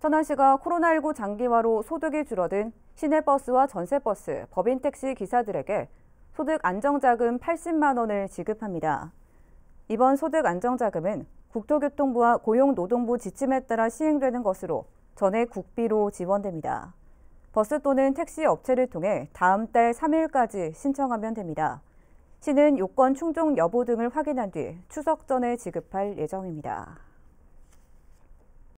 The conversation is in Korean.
천안시가 코로나19 장기화로 소득이 줄어든 시내버스와 전세버스, 법인택시 기사들에게 소득 안정자금 80만 원을 지급합니다. 이번 소득 안정자금은 국토교통부와 고용노동부 지침에 따라 시행되는 것으로 전액 국비로 지원됩니다. 버스 또는 택시 업체를 통해 다음 달 3일까지 신청하면 됩니다. 시는 요건 충족 여부 등을 확인한 뒤 추석 전에 지급할 예정입니다.